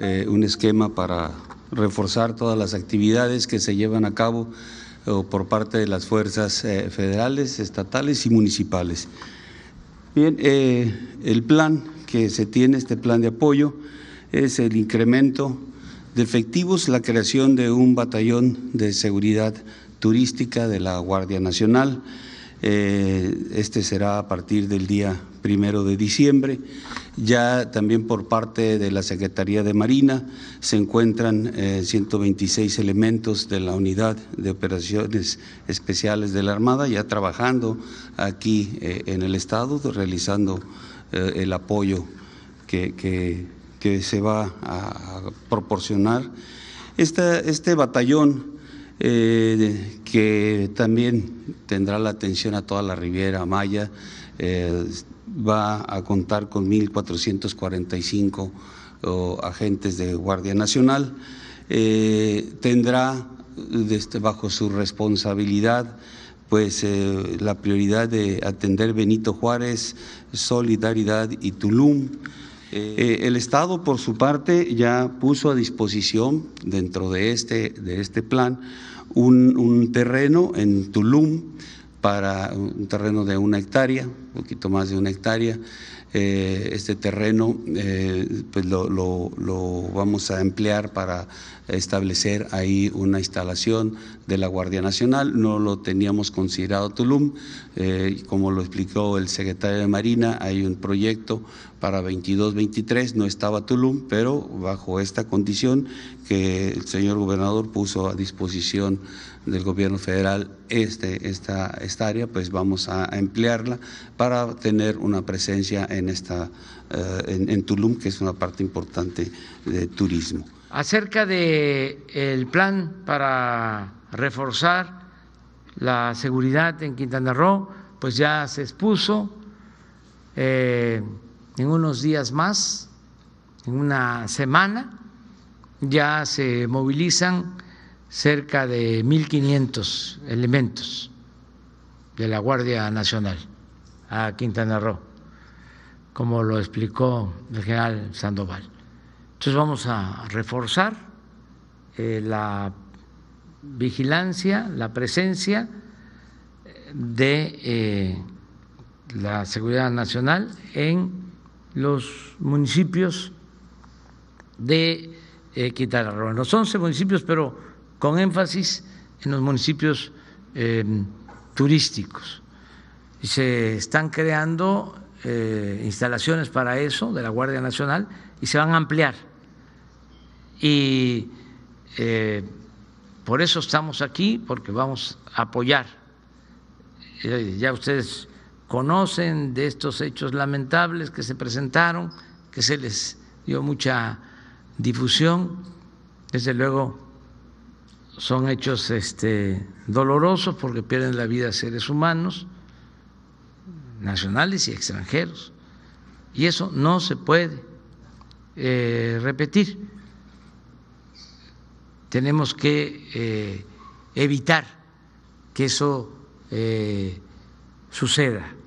Eh, un esquema para reforzar todas las actividades que se llevan a cabo eh, por parte de las fuerzas eh, federales, estatales y municipales. Bien, el plan que se tiene, este plan de apoyo, es el incremento de efectivos, la creación de un batallón de seguridad turística de la Guardia Nacional. este será a partir del día primero de diciembre. Ya también por parte de la Secretaría de Marina se encuentran 126 eh, elementos de la Unidad de Operaciones Especiales de la Armada ya trabajando aquí eh, en el Estado, realizando eh, el apoyo que, se va a proporcionar. este batallón eh, que también tendrá la atención a toda la Riviera Maya. Eh, va a contar con 1.445 agentes de Guardia Nacional. Eh, tendrá este, bajo su responsabilidad pues la prioridad de atender Benito Juárez, Solidaridad y Tulum. Eh, el Estado, por su parte, ya puso a disposición, dentro de este, de este plan, un, un terreno en Tulum para un terreno de una hectárea, un poquito más de una hectárea. Eh, este terreno eh, pues lo, vamos a emplear para establecer ahí una instalación de la Guardia Nacional. No lo teníamos considerado Tulum, eh, como lo explicó el secretario de Marina, hay un proyecto para 22-23, no estaba Tulum, pero bajo esta condición que el señor gobernador puso a disposición del gobierno federal este, esta esta área, pues vamos a, emplearla para tener una presencia en, esta, eh, en, Tulum, que es una parte importante de turismo. Acerca del el plan para reforzar la seguridad en Quintana Roo, pues ya se expuso eh, en unos días más, en una semana, ya se movilizan cerca de 1.500 elementos de la Guardia Nacional a Quintana Roo, como lo explicó el general Sandoval. Entonces vamos a reforzar eh, la vigilancia, la presencia de eh, la seguridad nacional en los municipios de eh, Quintana Roo, en los 11 municipios, pero con énfasis en los municipios turísticos. Y se están creando eh, instalaciones para eso de la Guardia Nacional y se van a ampliar. Y eh, por eso estamos aquí, porque vamos a apoyar. ya ustedes conocen de estos hechos lamentables que se presentaron, que se les dio mucha difusión. Desde luego son hechos este, dolorosos porque pierden la vida seres humanos, nacionales y extranjeros. Y eso no se puede eh, repetir. Tenemos que eh, evitar que eso eh, suceda.